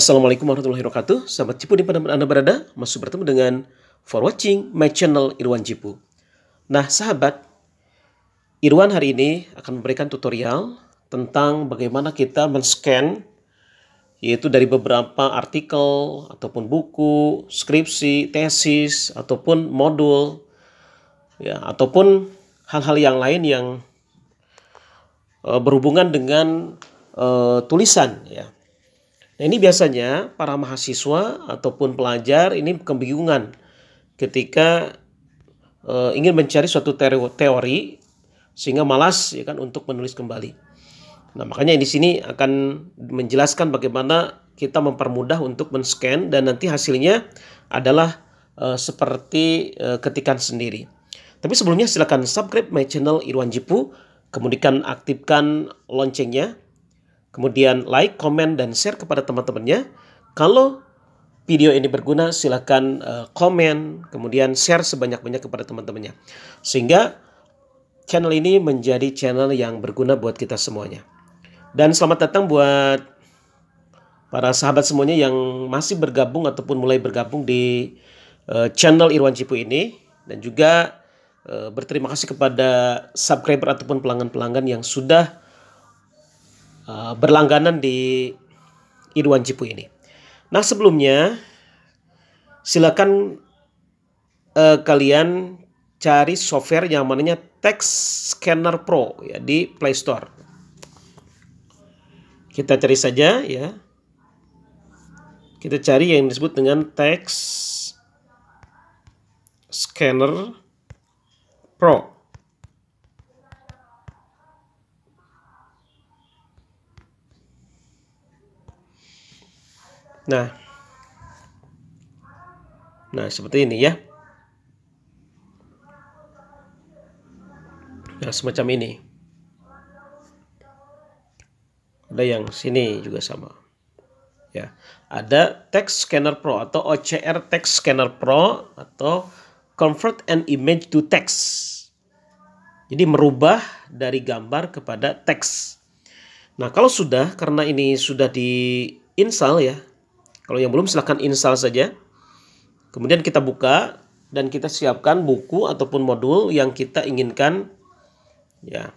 Assalamualaikum warahmatullahi wabarakatuh. Sahabat Cipu di mana Anda berada, masuk bertemu dengan For Watching My Channel Irwan Cipu. Nah, sahabat, Irwan hari ini akan memberikan tutorial tentang bagaimana kita men-scan yaitu dari beberapa artikel ataupun buku, skripsi, tesis ataupun modul ya ataupun hal-hal yang lain yang uh, berhubungan dengan uh, tulisan ya Nah ini biasanya para mahasiswa ataupun pelajar ini kebingungan ketika e, ingin mencari suatu teori teori sehingga malas ya kan untuk menulis kembali. Nah makanya di sini akan menjelaskan bagaimana kita mempermudah untuk men-scan dan nanti hasilnya adalah e, seperti e, ketikan sendiri. Tapi sebelumnya silakan subscribe my channel Irwan Jipu, kemudian aktifkan loncengnya Kemudian like, comment, dan share kepada teman-temannya. Kalau video ini berguna, silahkan uh, eh, komen, kemudian share sebanyak-banyak kepada teman-temannya. Sehingga channel ini menjadi channel yang berguna buat kita semuanya. Dan selamat datang buat para sahabat semuanya yang masih bergabung ataupun mulai bergabung di eh, channel Irwan Cipu ini. Dan juga eh, berterima kasih kepada subscriber ataupun pelanggan-pelanggan yang sudah Eh, berlangganan di Irwan Cipu ini. Nah sebelumnya silakan uh, kalian cari software yang namanya Text Scanner Pro ya di Play Store. Kita cari saja ya. Kita cari yang disebut dengan Text Scanner Pro. Nah, nah seperti ini ya. Nah, semacam ini. Ada yang sini juga sama. Ya, ada Text Scanner Pro atau OCR Text Scanner Pro atau Convert an Image to Text. Jadi merubah dari gambar kepada teks. Nah, kalau sudah karena ini sudah di install ya, kalau yang belum silahkan install saja. Kemudian kita buka dan kita siapkan buku ataupun modul yang kita inginkan. Ya.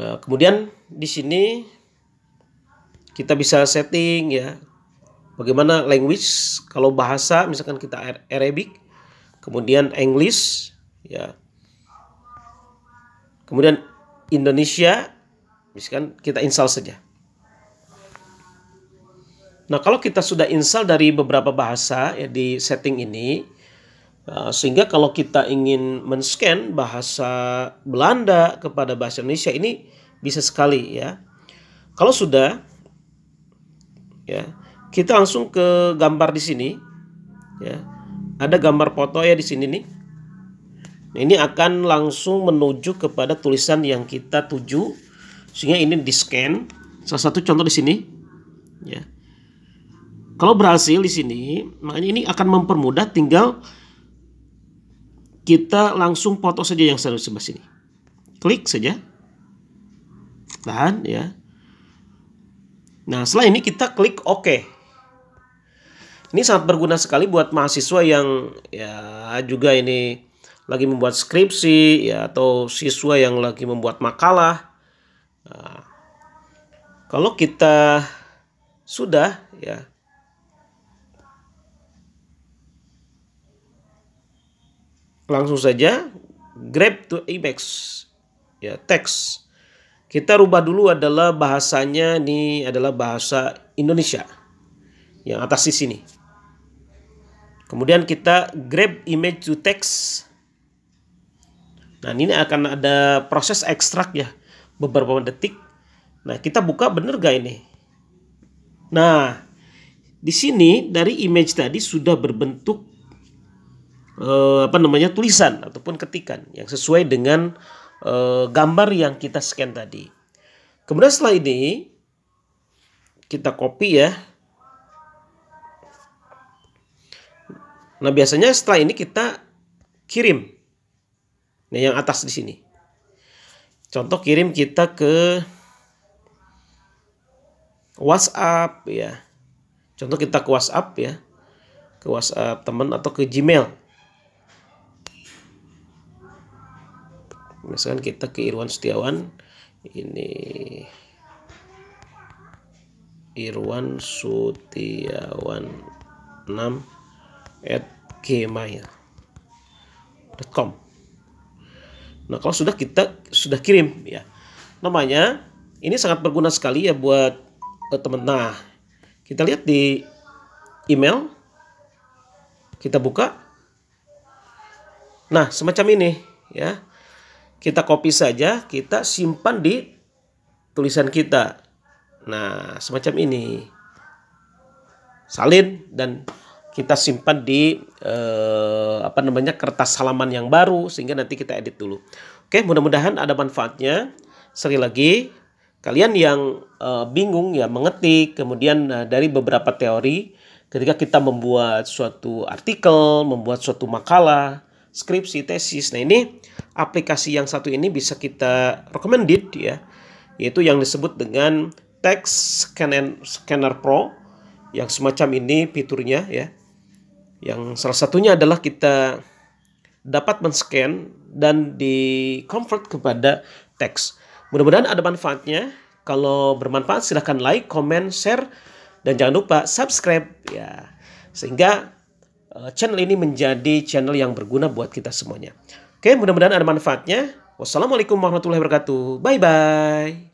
Eh, kemudian di sini kita bisa setting ya. Bagaimana language? Kalau bahasa misalkan kita Arabic, kemudian English, ya. Kemudian Indonesia, misalkan kita install saja. Nah, kalau kita sudah install dari beberapa bahasa ya di setting ini, eh, sehingga kalau kita ingin men-scan bahasa Belanda kepada bahasa Indonesia ini bisa sekali ya. Kalau sudah ya, kita langsung ke gambar di sini ya. Ada gambar foto ya di sini nih. Nah, ini akan langsung menuju kepada tulisan yang kita tuju sehingga ini di-scan. Salah satu contoh di sini ya. Kalau berhasil di sini, makanya ini akan mempermudah tinggal kita langsung foto saja yang sebelah sini. Klik saja. Tahan ya. Nah, setelah ini kita klik OK. Ini sangat berguna sekali buat mahasiswa yang ya juga ini lagi membuat skripsi ya atau siswa yang lagi membuat makalah. Nah, kalau kita sudah ya Langsung saja grab to Apex ya teks. Kita rubah dulu adalah bahasanya ini adalah bahasa Indonesia yang atas di sini. Kemudian kita grab image to text. Nah, ini akan ada proses ekstrak ya beberapa detik. Nah, kita buka bener gak ini? Nah, di sini dari image tadi sudah berbentuk uh, apa namanya tulisan ataupun ketikan yang sesuai dengan uh, gambar yang kita scan tadi. Kemudian setelah ini kita copy ya. Nah, biasanya setelah ini kita kirim. Nah, yang atas di sini. Contoh kirim kita ke WhatsApp ya. Contoh kita ke WhatsApp ya. Ke WhatsApp teman atau ke Gmail. misalkan kita ke Irwan Setiawan ini Irwan Sutiawan 6 at gmail.com Nah kalau sudah kita sudah kirim ya namanya ini sangat berguna sekali ya buat uh, teman. Nah kita lihat di email kita buka. Nah semacam ini ya kita copy saja, kita simpan di tulisan kita. Nah, semacam ini. Salin dan kita simpan di eh, apa namanya kertas halaman yang baru sehingga nanti kita edit dulu. Oke, mudah-mudahan ada manfaatnya. Sekali lagi, kalian yang eh, bingung ya mengetik kemudian nah, dari beberapa teori ketika kita membuat suatu artikel, membuat suatu makalah skripsi, tesis. Nah, ini aplikasi yang satu ini bisa kita recommended ya, yaitu yang disebut dengan Text Scanner, Scanner Pro yang semacam ini fiturnya ya. Yang salah satunya adalah kita dapat men-scan dan di convert kepada teks. Mudah-mudahan ada manfaatnya. Kalau bermanfaat silahkan like, comment, share dan jangan lupa subscribe ya. Sehingga Eh, channel ini menjadi channel yang berguna buat kita semuanya. Oke, mudah-mudahan ada manfaatnya. Wassalamualaikum warahmatullahi wabarakatuh. Bye bye.